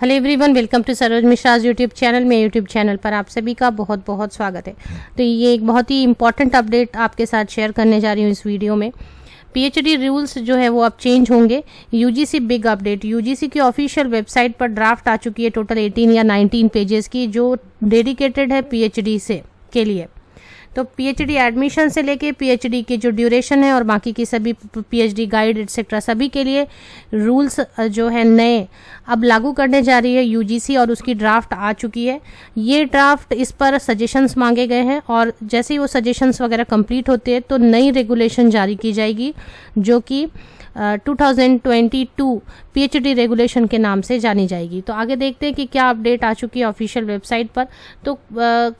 hello everyone welcome to Saroj Mishra's YouTube channel में YouTube channel पर आप सभी का बहुत बहुत स्वागत है तो ये एक बहुत ही इंपॉर्टेंट अपडेट आपके साथ शेयर करने जा रही हूँ इस वीडियो में पीएचडी रूल्स जो है वो अब चेंज होंगे यूजीसी बिग अपडेट यूजीसी की ऑफिशियल वेबसाइट पर ड्राफ्ट आ चुकी है टोटल एटीन या नाइनटीन पेजेस की जो डेडिकेटेड है पी से के लिए तो पीएचडी एडमिशन से लेके पीएचडी के जो ड्यूरेशन है और बाकी की सभी पीएचडी गाइड एक्सेट्रा सभी के लिए रूल्स जो है नए अब लागू करने जा रही है यूजीसी और उसकी ड्राफ्ट आ चुकी है ये ड्राफ्ट इस पर सजेशंस मांगे गए हैं और जैसे ही वो सजेशंस वगैरह कंप्लीट होते हैं तो नई रेगुलेशन जारी की जाएगी जो कि 2022 पीएचडी रेगुलेशन के नाम से जानी जाएगी तो आगे देखते हैं कि क्या अपडेट आ चुकी है ऑफिशियल वेबसाइट पर तो आ,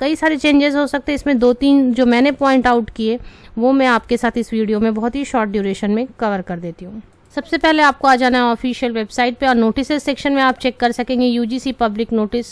कई सारे चेंजेस हो सकते हैं इसमें दो तीन जो मैंने पॉइंट आउट किए वो मैं आपके साथ इस वीडियो में बहुत ही शॉर्ट ड्यूरेशन में कवर कर देती हूँ सबसे पहले आपको आ जाना है ऑफिशियल वेबसाइट पे और नोटिस सेक्शन में आप चेक कर सकेंगे UGC public notice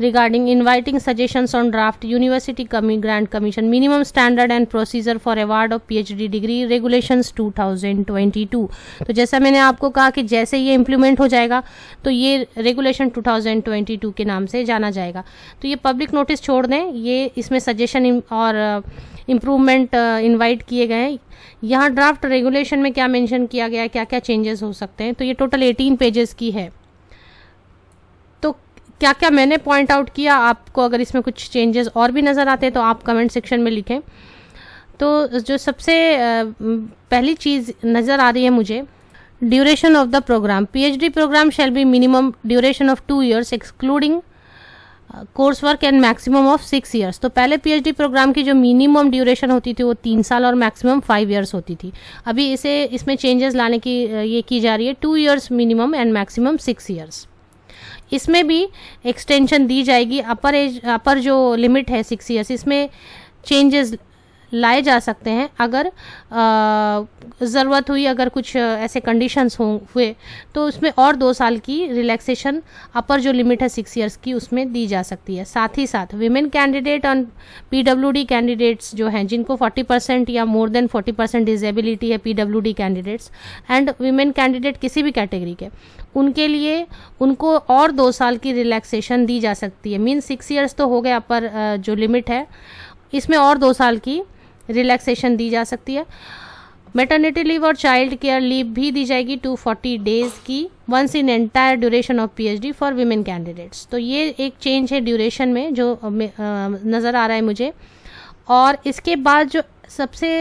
regarding inviting suggestions on draft university कमी grants commission minimum standard and procedure for award of PhD degree regulations 2022 तो जैसा मैंने आपको कहा कि जैसे ये इम्प्लीमेंट हो जाएगा तो ये रेगुलेशन टू के नाम से जाना जाएगा तो ये पब्लिक नोटिस छोड़ दें ये इसमें सजेशन और इम्प्रूवमेंट इनवाइट uh, किए गए यहाँ ड्राफ्ट रेगुलेशन में क्या मेंशन किया गया है क्या क्या चेंजेस हो सकते हैं तो ये टोटल 18 पेजेस की है तो क्या क्या मैंने पॉइंट आउट किया आपको अगर इसमें कुछ चेंजेस और भी नज़र आते हैं तो आप कमेंट सेक्शन में लिखें तो जो सबसे uh, पहली चीज़ नज़र आ रही है मुझे the program P H D program shall be minimum duration of two years excluding course work and maximum of six years तो पहले पीएचडी प्रोग्राम की जो मिनिमम ड्यूरेशन होती थी वो तीन साल और मैक्सिमम फाइव ईयर्स होती थी अभी इसे इसमें चेंजेस लाने की ये की जा रही है two years minimum and maximum six years इसमें भी एक्सटेंशन दी जाएगी अपर एज अपर जो लिमिट है सिक्स ईयर्स इसमें चेंजेस लाए जा सकते हैं अगर ज़रूरत हुई अगर कुछ ऐसे कंडीशंस हो हुए तो उसमें और दो साल की रिलैक्सेशन अपर जो लिमिट है सिक्स इयर्स की उसमें दी जा सकती है साथ ही साथ विमेन कैंडिडेट और पीडब्ल्यूडी कैंडिडेट्स जो हैं जिनको 40 percent or more than 40 percent disability है PWD candidates and women candidate किसी भी कैटेगरी के उनके लिए उनको और दो साल की रिलैक्सेशन दी जा सकती है मीन सिक्स ईयर्स तो हो गया अपर जो लिमिट है इसमें और दो साल की रिलैक्सेशन दी जा सकती है मेटर्निटी लीव और चाइल्ड केयर लीव भी दी जाएगी 240 डेज की once in entire duration of PhD for women candidates तो ये एक चेंज है ड्यूरेशन में जो नज़र आ रहा है मुझे और इसके बाद जो सबसे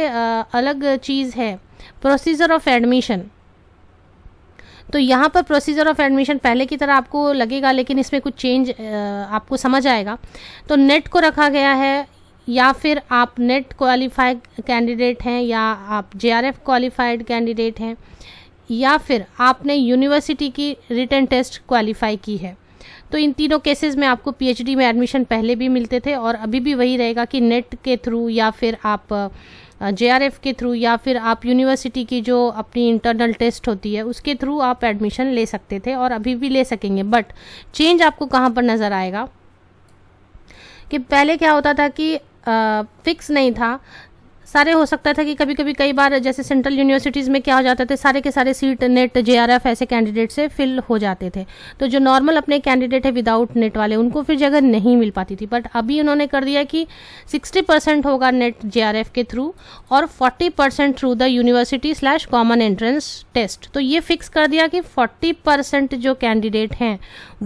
अलग चीज़ है प्रोसीजर ऑफ एडमिशन तो यहाँ पर प्रोसीजर ऑफ एडमिशन पहले की तरह आपको लगेगा लेकिन इसमें कुछ चेंज आपको समझ आएगा तो नेट को रखा गया है या फिर आप नेट क्वालिफाइड कैंडिडेट हैं या आप जेआरएफ क्वालिफाइड कैंडिडेट हैं या फिर आपने यूनिवर्सिटी की रिटर्न टेस्ट क्वालिफाई की है तो इन तीनों केसेस में आपको पीएचडी में एडमिशन पहले भी मिलते थे और अभी भी वही रहेगा कि नेट के थ्रू या फिर आप जेआरएफ के थ्रू या फिर आप यूनिवर्सिटी की जो अपनी इंटरनल टेस्ट होती है उसके थ्रू आप एडमिशन ले सकते थे और अभी भी ले सकेंगे बट चेंज आपको कहाँ पर नज़र आएगा कि पहले क्या होता था कि फिक्स नहीं था सारे हो सकता था कि कभी कभी कई बार जैसे सेंट्रल यूनिवर्सिटीज़ में क्या हो जाता था सारे के सारे सीट नेट जे ऐसे कैंडिडेट से फिल हो जाते थे तो जो नॉर्मल अपने कैंडिडेट है विदाउट नेट वाले उनको फिर जगह नहीं मिल पाती थी बट अभी उन्होंने कर दिया कि 60 परसेंट होगा नेट जे के थ्रू और 40 percent through the university slash common entrance test तो ये फिक्स कर दिया कि फोर्टी परसेंट जो कैंडिडेट हैं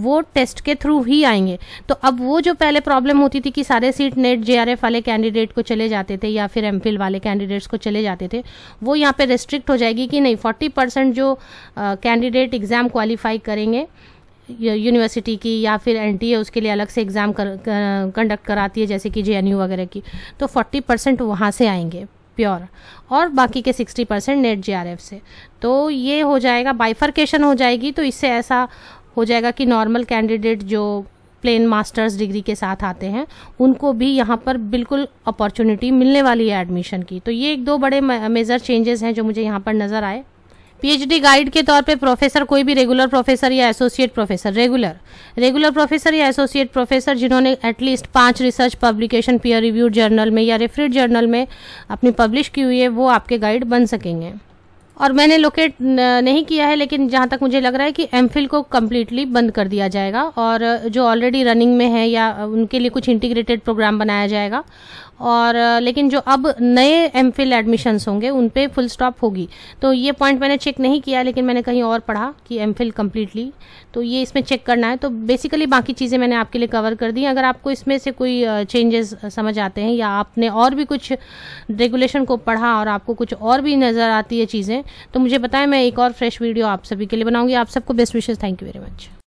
वो टेस्ट के थ्रू ही आएंगे तो अब वो जो पहले प्रॉब्लम होती थी कि सारे सीट नेट जे वाले कैंडिडेट को चले जाते थे या फिर एम स्किल वाले कैंडिडेट्स को चले जाते थे वो यहाँ पे रिस्ट्रिक्ट हो जाएगी कि नहीं फोर्टी परसेंट जो कैंडिडेट एग्ज़ाम क्वालिफाई करेंगे यूनिवर्सिटी की या फिर एन टी ए उसके लिए अलग से एग्ज़ाम कर, कंडक्ट कराती है जैसे कि जे यू वगैरह की तो फोर्टी परसेंट वहाँ से आएंगे प्योर और बाकी के सिक्सटी परसेंट नेट जे से तो ये हो जाएगा बाइफर्केशन हो जाएगी तो इससे ऐसा हो जाएगा कि नॉर्मल कैंडिडेट जो प्लेन मास्टर्स डिग्री के साथ आते हैं उनको भी यहाँ पर बिल्कुल अपॉर्चुनिटी मिलने वाली है एडमिशन की तो ये एक दो बड़े मेजर चेंजेस हैं जो मुझे यहाँ पर नज़र आए पीएचडी गाइड के तौर पे प्रोफेसर कोई भी रेगुलर प्रोफेसर या associate professor regular regular professor या एसोसिएट प्रोफेसर जिन्होंने एटलीस्ट पांच research publication peer reviewed journal में या रेफरेड जर्नल में अपनी पब्लिश की हुई है वो आपके गाइड बन सकेंगे और मैंने लोकेट नहीं किया है लेकिन जहाँ तक मुझे लग रहा है कि एम को कम्प्लीटली बंद कर दिया जाएगा और जो ऑलरेडी रनिंग में है या उनके लिए कुछ इंटीग्रेटेड प्रोग्राम बनाया जाएगा और लेकिन जो अब नए एम फिल एडमिशन्स होंगे उन पर फुल स्टॉप होगी तो ये पॉइंट मैंने चेक नहीं किया लेकिन मैंने कहीं और पढ़ा कि एम फिल कम्प्लीटली तो ये इसमें चेक करना है तो बेसिकली बाकी चीज़ें मैंने आपके लिए कवर कर दी अगर आपको इसमें से कोई चेंजेस समझ आते हैं या आपने और भी कुछ रेगुलेशन को पढ़ा और आपको कुछ और भी नज़र आती है चीज़ें तो मुझे बताएं मैं एक और फ्रेश वीडियो आप सभी के लिए बनाऊंगी आप सबको best wishes thank you very much